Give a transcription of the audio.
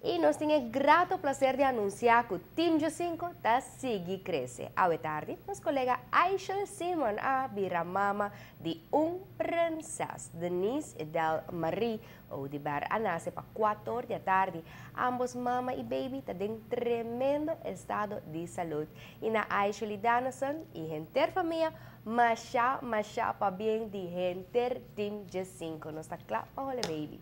Y nos tiene el grato prazer de anunciar que el Team G5 está seguindo A la tarde, nosso colega Aisha Simon, a mama de una princesa, Denise Del Marie, ou de bar a las para de la tarde. Ambos, mama y baby, estão em tremendo estado de saúde. y na Aisha Lidanison e la familia, Machá, Machá, para bien de del Team G5. Nos está claro para o baby.